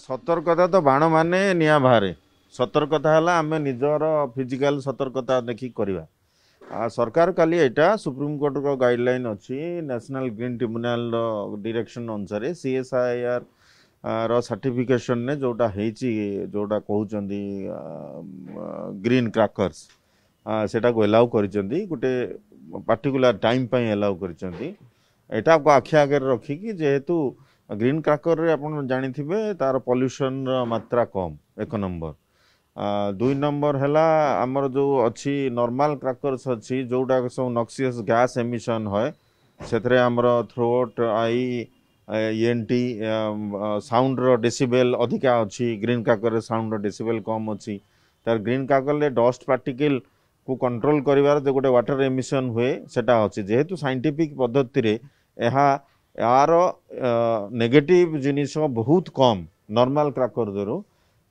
ସତର୍କତା ତ ବାଣ ମାନେ ନିଆଁ ବାହାରେ ସତର୍କତା ହେଲା ଆମେ ନିଜର ଫିଜିକାଲ ସତର୍କତା ଦେଖିକି କରିବା ସରକାର କାଲି ଏଇଟା ସୁପ୍ରିମକୋର୍ଟର ଗାଇଡ଼ଲାଇନ୍ ଅଛି ନ୍ୟାସନାଲ୍ ଗ୍ରୀନ୍ ଟ୍ରିବ୍ୟୁନାଲ୍ର ଡିରେକ୍ସନ୍ ଅନୁସାରେ ସି ଏସ୍ ଆଇ ଆର୍ ର ସାର୍ଟିଫିକେସନ୍ରେ ଯେଉଁଟା ହେଇଛି ଯେଉଁଟା କହୁଛନ୍ତି ଗ୍ରୀନ୍ କ୍ରାକର୍ସ ସେଇଟାକୁ ଏଲାଉ କରିଛନ୍ତି ଗୋଟେ ପାର୍ଟିକୁଲାର ଟାଇମ୍ ପାଇଁ ଏଲାଉ କରିଛନ୍ତି ଏଇଟାକୁ ଆଖି ଆଗରେ ରଖିକି ଯେହେତୁ ଗ୍ରୀନ୍ କ୍ରାକର୍ରେ ଆପଣ ଜାଣିଥିବେ ତାର ପଲ୍ୟୁସନ୍ର ମାତ୍ରା କମ୍ ଏକ ନମ୍ବର ଦୁଇ ନମ୍ବର ହେଲା ଆମର ଯେଉଁ ଅଛି ନର୍ମାଲ୍ କ୍ରାକର୍ସ ଅଛି ଯେଉଁଟାକ ସବୁ ନକ୍ସିୟସ୍ ଗ୍ୟାସ୍ ଏମିସନ୍ ହଏ ସେଥିରେ ଆମର ଥ୍ରୋଟ୍ ଆଇ ଇଏନ୍ଟି ସାଉଣ୍ଡର ଡେସିବେଲ୍ ଅଧିକା ଅଛି ଗ୍ରୀନ୍ କାକରରେ ସାଉଣ୍ଡର ଡେସିବେଲ୍ କମ୍ ଅଛି ତାର ଗ୍ରୀନ୍ କାକରରେ ଡଷ୍ଟ ପାର୍ଟିକଲ୍କୁ କଣ୍ଟ୍ରୋଲ୍ କରିବାର ଯେଉଁ ଗୋଟେ ୱାଟର୍ ଏମିସନ୍ ହୁଏ ସେଟା ଅଛି ଯେହେତୁ ସାଇଣ୍ଟିଫିକ୍ ପଦ୍ଧତିରେ ଏହା ଏହାର ନେଗେଟିଭ ଜିନିଷ ବହୁତ କମ୍ ନର୍ମାଲ କ୍ରାକର ଦେହରୁ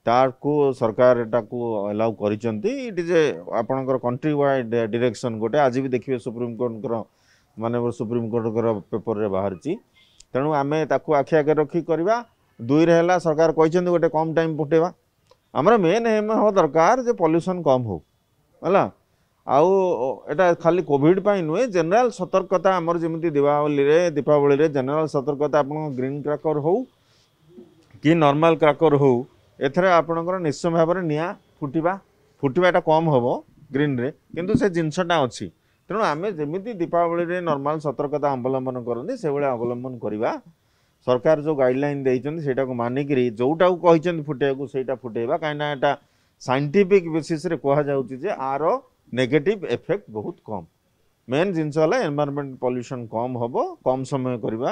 ତାକୁ ସରକାର ଏଟାକୁ ଆଲାଉ କରିଛନ୍ତି ଇଟ୍ ଇଜ୍ ଏ ଆପଣଙ୍କର କଣ୍ଟ୍ରି ୱାଇଡ଼ ଡିରେକ୍ସନ୍ ଗୋଟେ ଆଜି ବି ଦେଖିବେ ସୁପ୍ରିମକୋର୍ଟଙ୍କର ମାନେ ସୁପ୍ରିମକୋର୍ଟଙ୍କର ପେପରରେ ବାହାରିଛି ତେଣୁ ଆମେ ତାକୁ ଆଖି ଆଗରେ ରଖି କରିବା ଦୁଇରେ ହେଲା ସରକାର କହିଛନ୍ତି ଗୋଟେ କମ୍ ଟାଇମ୍ ପଠେଇବା ଆମର ମେନ୍ ଏମ୍ ହେବା ଦରକାର ଯେ ପଲ୍ୟୁସନ୍ କମ୍ ହଉ ହେଲା ଆଉ ଏଇଟା ଖାଲି କୋଭିଡ଼ ପାଇଁ ନୁହେଁ ଜେନେରାଲ ସତର୍କତା ଆମର ଯେମିତି ଦୀପାବଳିରେ ଦୀପାବଳିରେ ଜେନେରାଲ ସତର୍କତା ଆପଣଙ୍କ ଗ୍ରୀନ୍ କ୍ରାକର ହେଉ କି ନର୍ମାଲ କ୍ରାକର ହେଉ ଏଥିରେ ଆପଣଙ୍କର ନିଶ୍ଚୟ ଭାବରେ ନିଆଁ ଫୁଟିବା ଫୁଟିବାଟା କମ୍ ହେବ ଗ୍ରୀନ୍ରେ କିନ୍ତୁ ସେ ଜିନିଷଟା ଅଛି ତେଣୁ ଆମେ ଯେମିତି ଦୀପାବଳିରେ ନର୍ମାଲ ସତର୍କତା ଅବଲମ୍ବନ କରନ୍ତି ସେଭଳି ଅବଲମ୍ବନ କରିବା ସରକାର ଯେଉଁ ଗାଇଡ଼ଲାଇନ୍ ଦେଇଛନ୍ତି ସେଇଟାକୁ ମାନିକିରି ଯେଉଁଟାକୁ କହିଛନ୍ତି ଫୁଟେଇବାକୁ ସେଇଟା ଫୁଟେଇବା କାହିଁକିନା ଏଇଟା ସାଇଣ୍ଟିଫିକ୍ ବେସିସ୍ରେ କୁହାଯାଉଛି ଯେ ଆର ନେଗେଟିଭ୍ ଏଫେକ୍ଟ ବହୁତ କମ୍ ମେନ୍ ଜିନିଷ ହେଲା ଏନ୍ଭାରମେଣ୍ଟ ପଲ୍ୟୁସନ୍ କମ୍ ହେବ କମ୍ ସମୟ କରିବା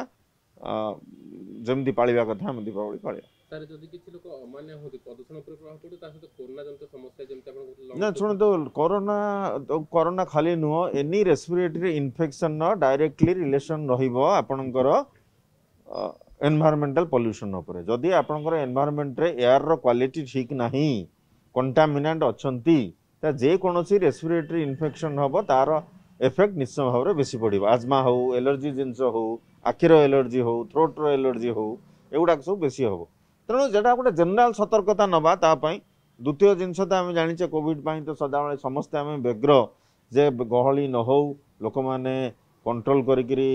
ଯେମିତି ପାଳିବା କଥା ଆମେ ଦୀପାବଳି ପାଳିବା ନା ଶୁଣନ୍ତୁ କରୋନା କରୋନା ଖାଲି ନୁହଁ ଏନି ରେସ୍ପିରେଟୋରୀ ଇନଫେକ୍ସନ୍ର ଡାଇରେକ୍ଟଲି ରିଲେସନ୍ ରହିବ ଆପଣଙ୍କର ଏନ୍ଭାରମେଣ୍ଟାଲ ପଲ୍ୟୁସନ୍ ଉପରେ ଯଦି ଆପଣଙ୍କର ଏନ୍ଭାରମେଣ୍ଟରେ ଏୟାରର କ୍ୱାଲିଟି ଠିକ୍ ନାହିଁ କଣ୍ଟାମିନାଣ୍ଟ ଅଛନ୍ତି ତା ଯେକୌଣସି ରେସ୍ପିରେଟରୀ ଇନଫେକ୍ସନ୍ ହେବ ତା'ର ଏଫେକ୍ଟ ନିଶ୍ଚୟ ଭାବରେ ବେଶୀ ପଡ଼ିବ ଆଜମା ହେଉ ଏଲର୍ଜି ଜିନିଷ ହେଉ ଆଖିର ଏଲର୍ଜି ହେଉ ଥ୍ରୋଟ୍ର ଏଲର୍ଜି ହେଉ ଏଗୁଡ଼ାକ ସବୁ ବେଶୀ ହେବ ତେଣୁ ସେଇଟା ଗୋଟେ ଜେନେରାଲ ସତର୍କତା ନେବା ତା ପାଇଁ ଦ୍ୱିତୀୟ ଜିନିଷ ତ ଆମେ ଜାଣିଛେ କୋଭିଡ଼ ପାଇଁ ତ ସଦାବେଳେ ସମସ୍ତେ ଆମେ ବ୍ୟଗ୍ର ଯେ ଗହଳି ନ ହେଉ ଲୋକମାନେ କଣ୍ଟ୍ରୋଲ କରିକିରି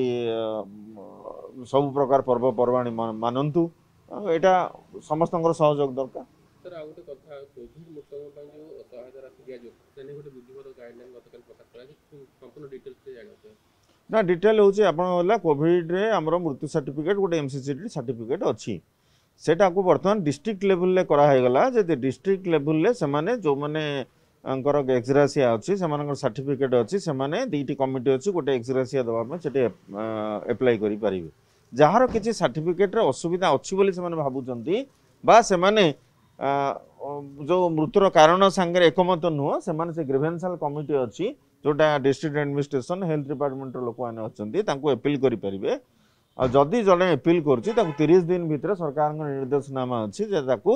ସବୁ ପ୍ରକାର ପର୍ବପର୍ବାଣି ମାନନ୍ତୁ ଏଇଟା ସମସ୍ତଙ୍କର ସହଯୋଗ ଦରକାର ଆଉ ଗୋଟେ କଥା କୋଭିଡ଼ ମୃତ୍ୟୁ ପାଇଁ ଯେଉଁ ନା ଡିଟେଲ୍ ହେଉଛି ଆପଣ ହେଲା କୋଭିଡ଼ରେ ଆମର ମୃତ୍ୟୁ ସାର୍ଟିଫିକେଟ୍ ଗୋଟେ ଏମ୍ସିସିଟି ସାର୍ଟିଫିକେଟ୍ ଅଛି ସେଟାକୁ ବର୍ତ୍ତମାନ ଡିଷ୍ଟ୍ରିକ୍ଟ ଲେଭେଲରେ କରାହେଇଗଲା ଯେ ଡିଷ୍ଟ୍ରିକ୍ଟ ଲେଭେଲରେ ସେମାନେ ଯେଉଁମାନେ ଙ୍କର ଏକ୍ସଗ୍ରାସିଆ ଅଛି ସେମାନଙ୍କର ସାର୍ଟିଫିକେଟ୍ ଅଛି ସେମାନେ ଦୁଇଟି କମିଟି ଅଛି ଗୋଟେ ଏକ୍ସଗ୍ରାସିଆ ଦେବା ପାଇଁ ସେଠି ଆପ୍ଲାଏ କରିପାରିବେ ଯାହାର କିଛି ସାର୍ଟିଫିକେଟ୍ରେ ଅସୁବିଧା ଅଛି ବୋଲି ସେମାନେ ଭାବୁଛନ୍ତି ବା ସେମାନେ ଯେଉଁ ମୃତ୍ୟୁର କାରଣ ସାଙ୍ଗରେ ଏକମତ ନୁହଁ ସେମାନେ ସେ ଗ୍ରିଭେନ୍ସାଲ କମିଟି ଅଛି ଯେଉଁଟା ଡିଷ୍ଟ୍ରିକ୍ଟ ଆଡମିନିଷ୍ଟ୍ରେସନ ହେଲ୍ଥ ଡିପାର୍ଟମେଣ୍ଟର ଲୋକମାନେ ଅଛନ୍ତି ତାଙ୍କୁ ଏପିଲ୍ କରିପାରିବେ ଆଉ ଯଦି ଜଣେ ଏପିଲ୍ କରୁଛି ତାକୁ ତିରିଶ ଦିନ ଭିତରେ ସରକାରଙ୍କ ନିର୍ଦ୍ଦେଶନାମା ଅଛି ଯେ ତାକୁ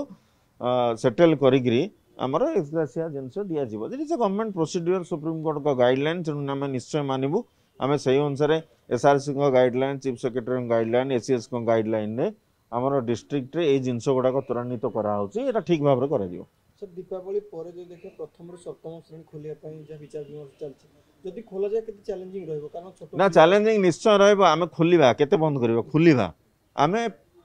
ସେଟେଲ୍ କରିକିରି ଆମର ଏକ୍ସପ୍ଲାସିଆ ଜିନିଷ ଦିଆଯିବ ଯଦି ସେ ଗଭର୍ଣ୍ଣମେଣ୍ଟ ପ୍ରୋସିଡ଼ିଓର ସୁପ୍ରିମକୋର୍ଟଙ୍କ ଗାଇଡ଼ଲାଇନ୍ ତେଣୁ ଆମେ ନିଶ୍ଚୟ ମାନିବୁ ଆମେ ସେହି ଅନୁସାରେ ଏସ୍ଆର୍ସିଙ୍କ ଗାଇଡ଼ଲାଇନ୍ ଚିଫ୍ ସେକ୍ରେଟାରୀଙ୍କ ଗାଇଡ଼ଲାଇନ୍ ଏସିଏସ୍ଙ୍କ ଗାଇଡ଼ଲାଇନ୍ରେ ଆମର ଡିଷ୍ଟ୍ରିକ୍ଟରେ ଏଇ ଜିନିଷ ଗୁଡ଼ାକ ତ୍ୱରାନ୍ୱିତ କରାହେଉଛି ଏଇଟା ଠିକ୍ ଭାବରେ କରାଯିବ ସାର୍ ଦୀପାବଳି ପରେ ଯଦି ଦେଖିବା ପ୍ରଥମରୁ ସପ୍ତମ ଶ୍ରେଣୀ ଖୋଲିବା ପାଇଁ ଯାହା ବିଚାର ବିମର୍ଶ ଚାଲିଛି ଯଦି ଖୋଲାଯାଏ କେତେ ଚ୍ୟାଲେଞ୍ଜିଂ ରହିବ କାରଣ ନା ଚ୍ୟାଲେଞ୍ଜିଂ ନିଶ୍ଚୟ ରହିବ ଆମେ ଖୋଲିବା କେତେ ବନ୍ଦ କରିବା ଖୋଲିବା ଆମେ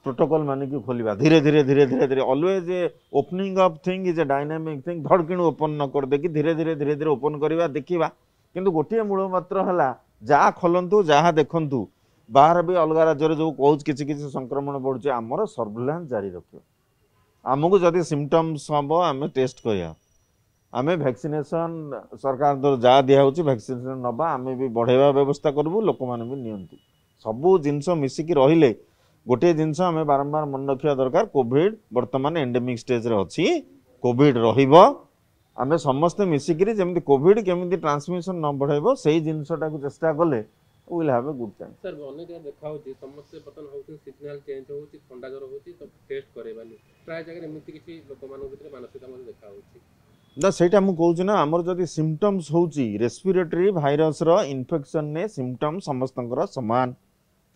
ପ୍ରୋଟୋକଲ୍ ମାନିକି ଖୋଲିବା ଧୀରେ ଧୀରେ ଧୀରେ ଧୀରେ ଧୀରେ always opening of thing is a dynamic thing ଧଡ଼କିଣୁ ଓପନ୍ ନ କରିଦେଇକି ଧୀରେ ଧୀରେ ଧୀରେ ଧୀରେ ଓପନ୍ କରିବା ଦେଖିବା କିନ୍ତୁ ଗୋଟିଏ ମୂଳ ମାତ୍ର ହେଲା ଯାହା ଖୋଲନ୍ତୁ ଯାହା ଦେଖନ୍ତୁ ବାହାରେ ବି ଅଲଗା ରାଜ୍ୟରେ ଯେଉଁ କହୁଛି କିଛି କିଛି ସଂକ୍ରମଣ ବଢ଼ୁଛି ଆମର ସର୍ଭିଲାନ୍ସ ଜାରି ରଖିବ ଆମକୁ ଯଦି ସିମ୍ପଟମ୍ସ ହବ ଆମେ ଟେଷ୍ଟ କରିବା ଆମେ ଭ୍ୟାକ୍ସିନେସନ୍ ସରକାରଙ୍କ ଯାହା ଦିଆହେଉଛି ଭ୍ୟାକ୍ସିନେସନ୍ ନେବା ଆମେ ବି ବଢ଼େଇବା ବ୍ୟବସ୍ଥା କରିବୁ ଲୋକମାନେ ବି ନିଅନ୍ତୁ ସବୁ ଜିନିଷ ମିଶିକି ରହିଲେ ଗୋଟିଏ ଜିନିଷ ଆମେ ବାରମ୍ବାର ମନେ ରଖିବା ଦରକାର କୋଭିଡ଼ ବର୍ତ୍ତମାନ ଏଣ୍ଡେମିକ୍ ଷ୍ଟେଜ୍ରେ ଅଛି କୋଭିଡ଼ ରହିବ ଆମେ ସମସ୍ତେ ମିଶିକିରି ଯେମିତି କୋଭିଡ଼ କେମିତି ଟ୍ରାନ୍ସମିସନ୍ ନ ବଢ଼ାଇବ ସେଇ ଜିନିଷଟାକୁ ଚେଷ୍ଟା କଲେ will have a good time sir ଅନେକ ଦେଖା ହଉଛି ସମସ୍ତେ ବର୍ତ୍ତମାନ ହଉଛି ସିଜନାଲ ଚେଞ୍ଜ ହଉଛି ଥଣ୍ଡା ଜ୍ୱର ହଉଛି ତ ଟେଷ୍ଟ କରେଇବାନି ପ୍ରାୟ ଜାଗାରେ ଏମିତି କିଛି ଲୋକମାନଙ୍କ ଭିତରେ ମାନସିକତା ମଧ୍ୟ ଦେଖା ହଉଛି ନା ସେଇଟା ମୁଁ କହୁଛି ନା ଆମର ଯଦି ସିମ୍ପଟମ୍ସ ହେଉଛି ରେସ୍ପିରେଟରୀ ଭାଇରସ୍ର ଇନଫେକ୍ସନରେ ସିମ୍ପଟମ୍ ସମସ୍ତଙ୍କର ସମାନ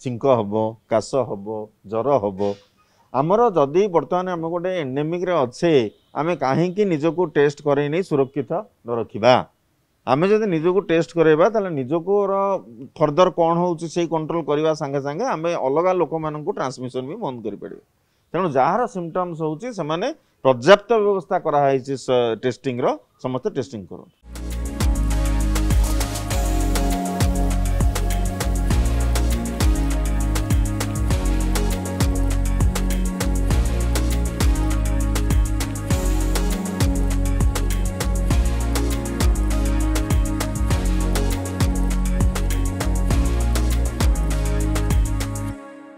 ଛିଙ୍କ ହେବ କାଶ ହେବ ଜ୍ୱର ହେବ ଆମର ଯଦି ବର୍ତ୍ତମାନ ଆମେ ଗୋଟେ ଏଣ୍ଡେମିକରେ ଅଛେ ଆମେ କାହିଁକି ନିଜକୁ ଟେଷ୍ଟ କରେଇ ନେଇ ସୁରକ୍ଷିତ ନ ରଖିବା ଆମେ ଯଦି ନିଜକୁ ଟେଷ୍ଟ କରାଇବା ତାହେଲେ ନିଜକୁ ଫର୍ଦର କ'ଣ ହେଉଛି ସେଇ କଣ୍ଟ୍ରୋଲ କରିବା ସାଙ୍ଗେ ସାଙ୍ଗେ ଆମେ ଅଲଗା ଲୋକମାନଙ୍କୁ ଟ୍ରାନ୍ସମିସନ୍ ବି ବନ୍ଦ କରିପାରିବା ତେଣୁ ଯାହାର ସିମ୍ଟମ୍ସ ହେଉଛି ସେମାନେ ପର୍ଯ୍ୟାପ୍ତ ବ୍ୟବସ୍ଥା କରାହେଇଛି ଟେଷ୍ଟିଂର ସମସ୍ତେ ଟେଷ୍ଟିଂ କରନ୍ତୁ